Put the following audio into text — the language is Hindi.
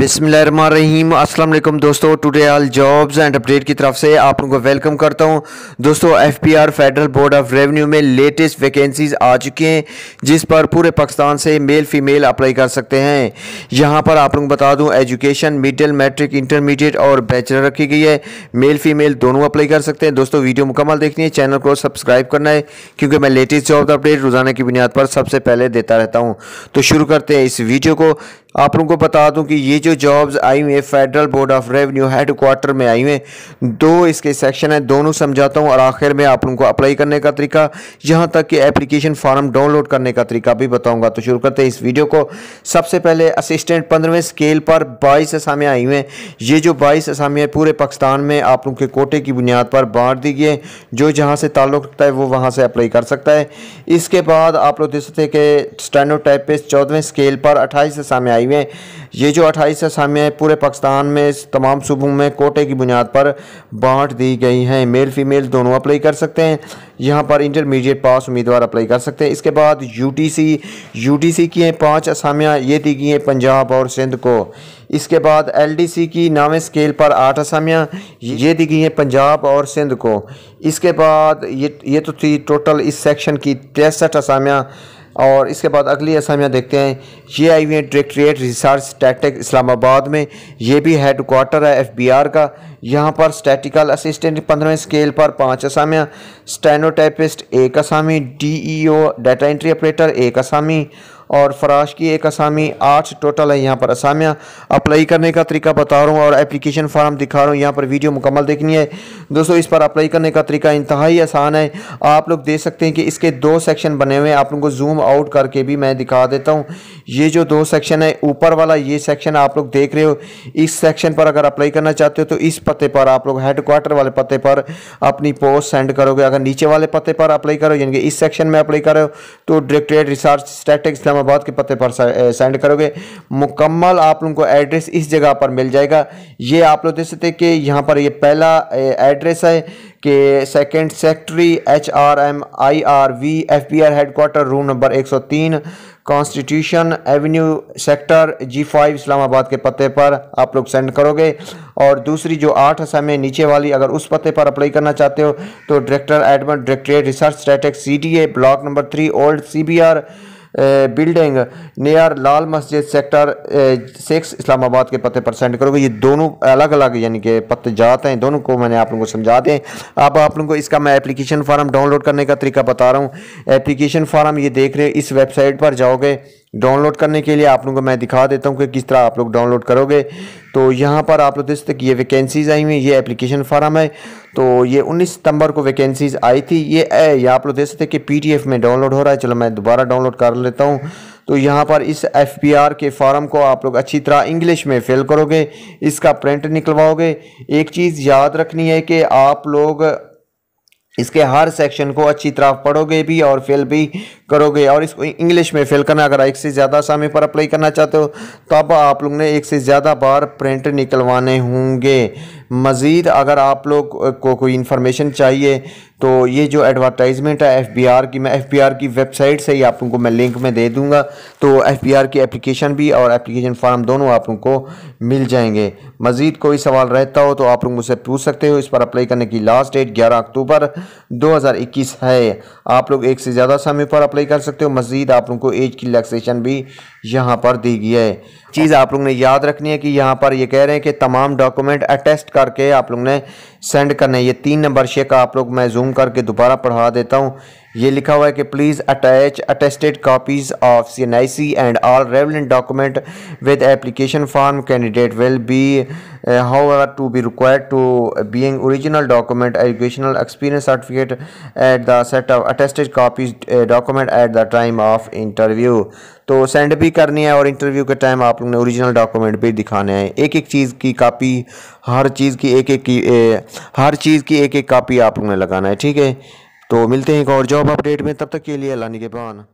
बिसमीम असल दोस्तों today all jobs and update की तरफ से आप लोगों को वेलकम करता हूं दोस्तों FPR federal board of revenue में लेटेस्ट वैकेंसीज आ चुकी हैं जिस पर पूरे पाकिस्तान से मेल फीमेल अप्लाई कर सकते हैं यहां पर आप लोगों को बता दूं एजुकेशन मिडिल मैट्रिक इंटरमीडिएट और बैचलर रखी गई है मेल फीमेल दोनों अप्लाई कर सकते हैं दोस्तों वीडियो मुकम्मल देखनी है चैनल को सब्सक्राइब करना है क्योंकि मैं लेटेस्ट जॉब अपडेट रोजाना की बुनियाद पर सबसे पहले देता रहता हूँ तो शुरू करते हैं इस वीडियो को आप लोगों को बता दूँ कि ये जो जॉब्स आई हुई है federal board of revenue headquarter में आई हुई हैं दो इसके सेक्शन हैं दोनों समझाता हूँ और आखिर में आप उनको अप्लाई करने का तरीका यहाँ तक कि एप्लीकेशन फॉर्म डाउनलोड करने का तरीका भी बताऊँगा तो शुरू करते हैं इस वीडियो को सबसे पहले असिस्टेंट पंद्रहवें स्केल पर बाईस असामियाँ आई हुई हैं ये जो बाईस असामियाँ पूरे पाकिस्तान में आप लोग के कोटे की बुनियाद पर बांट दी गई है जो जहाँ से ताल्लुक़ रखता है वो वहाँ से अप्लाई कर सकता है इसके बाद आप लोग देख सकते हैं कि स्टैंडर्ड टाइप पे चौदहवें स्केल पर अट्ठाईस असामियाँ आई हुई हैं ये जो अट्ठाईस बाईस असामियाँ पूरे पाकिस्तान में तमाम सूबों में कोटे की बुनियाद पर बांट दी गई हैं मेल फीमेल दोनों अप्लाई कर सकते हैं यहाँ पर इंटरमीडिएट पास उम्मीदवार अप्लाई कर सकते हैं इसके बाद यूटीसी यूटीसी की हैं पाँच असामियाँ ये दी गई हैं पंजाब और सिंध को इसके बाद एलडीसी की नामे स्केल पर आठ असामियाँ ये दी गई हैं पंजाब और सिंध को इसके बाद ये ये तो थी टोटल इस सेक्शन की तिरसठ असामियाँ और इसके बाद अगली असामियाँ देखते हैं ये आई हुई है डायरेक्ट्रेट रिसर्च टैक्टिक इस्लामाबाद में ये भी हेड क्वार्टर है एफबीआर का यहाँ पर स्टैटिकल असिस्टेंट पंद्रहवें स्केल पर पाँच असामियाँ स्टेनोटाइपिस्ट एक असामी डीईओ डाटा एंट्री ऑपरेटर एक असामी और फराश की एक असामी आठ टोटल है यहाँ पर असामियाँ अप्लाई करने का तरीका बता रहा हूँ और एप्लीकेशन फार्म दिखा रहा हूँ यहाँ पर वीडियो मुकम्मल देखनी है दोस्तों इस पर अप्लाई करने का तरीका इंतहाई आसान है आप लोग देख सकते हैं कि इसके दो सेक्शन बने हुए हैं आप लोगों को जूम आउट करके भी मैं दिखा देता हूँ ये जो दो सेक्शन है ऊपर वाला ये सेक्शन आप लोग देख रहे हो इस सेक्शन पर अगर अप्लाई करना चाहते हो तो इस पते पर आप लोग हेडक्वार्टर वाले पते पर अपनी पोस्ट सेंड करोगे अगर नीचे वाले पते पर अप्लाई करो यानी कि इस सेक्शन में अप्लाई करो तो डायरेक्टरेट रिसर्च स्टैटिक्स इस्लामाबाद के पते पर सेंड करोगे मुकम्मल आप लोगों को एड्रेस इस जगह पर मिल जाएगा ये आप लोग देख सकते हैं कि यहाँ पर ये पहला एड्रेस है कि second secretary H R M I R V F B R headquarter room number एक सौ तीन constitution avenue sector G five Islamabad के पते पर आप लोग सेंड करोगे और दूसरी जो आठ असम नीचे वाली अगर उस पते पर अप्लाई करना चाहते हो तो director admin directorate research static C D A block number three old C B R building near Lal Masjid sector six Islamabad के पते पर सेंड करोगे ये दोनों अलग अलग यानी कि पते जाते हैं दोनों को मैंने आप लोगों को समझा दें अब आप लोगों को इसका मैं एप्लीकेशन फार्म डाउनलोड करने का तरीका बता रहा हूँ एप्लीकेशन फार्म ये देख रहे हो इस वेबसाइट पर जाओगे डाउनलोड करने के लिए आप लोगों को मैं दिखा देता हूँ कि किस तरह आप लोग डाउनलोड करोगे तो यहाँ पर आप लोग देख सकते ये वैकेंसीज़ आई हुई हैं ये एप्लीकेशन फार्म है तो ये 19 सितंबर को वैकेंसीज़ आई थी ये ये आप लोग देख सकते कि पीडीएफ में डाउनलोड हो रहा है चलो मैं दोबारा डाउनलोड कर लेता हूँ तो यहाँ पर इस एफ के फॉर्म को आप लोग अच्छी तरह इंग्लिश में फिल करोगे इसका प्रिंट निकलवाओगे एक चीज़ याद रखनी है कि आप लोग इसके हर सेक्शन को अच्छी तरह पढ़ोगे भी और फेल भी करोगे और इसको इंग्लिश में फेल करना अगर एक से ज़्यादा समय पर अप्लाई करना चाहते हो तब तो आप लोग ने एक से ज़्यादा बार प्रिंट निकलवाने होंगे मज़ीद अगर आप लोग को कोई इन्फॉर्मेशन चाहिए तो ये जो एडवर्टाइजमेंट है एफ की मैं एफ की वेबसाइट से ही आप लोगों को मैं लिंक में दे दूंगा तो एफ की एप्लीकेशन भी और एप्लीकेशन फॉर्म दोनों आप लोगों को मिल जाएंगे मज़ीद कोई सवाल रहता हो तो आप लोग मुझसे पूछ सकते हो इस पर अप्लाई करने की लास्ट डेट 11 अक्टूबर 2021 है आप लोग एक से ज़्यादा समय पर अप्लाई कर सकते हो मज़ीद आप लोग को एज की रिलैक्सेशन भी यहाँ पर दी गई है चीज़ आप लोग ने याद रखनी है कि यहाँ पर ये यह कह रहे हैं कि तमाम डॉक्यूमेंट अटेस्ट करके आप लोग ने सेंड करने ये तीन नंबर शेख आप लोग मैं जूम करके दोबारा पढ़ा देता हूँ ये लिखा हुआ है कि please attach attested copies of C N I C and all relevant document with application form candidate will be how are to be required to being original document educational experience certificate at the set of attested copies document at the time of interview तो सेंड भी करनी है और इंटरव्यू के टाइम आप लोगों ने ओरिजिनल डॉक्यूमेंट भी दिखाने हैं एक एक चीज़ की कापी हर चीज़ की एक एक की ए, uh, हर चीज़ की एक एक कापी आप लोगों ने लगाना है ठीक है तो मिलते हैं एक और जॉब अपडेट में तब तक के लिए अल्लाह निगेबान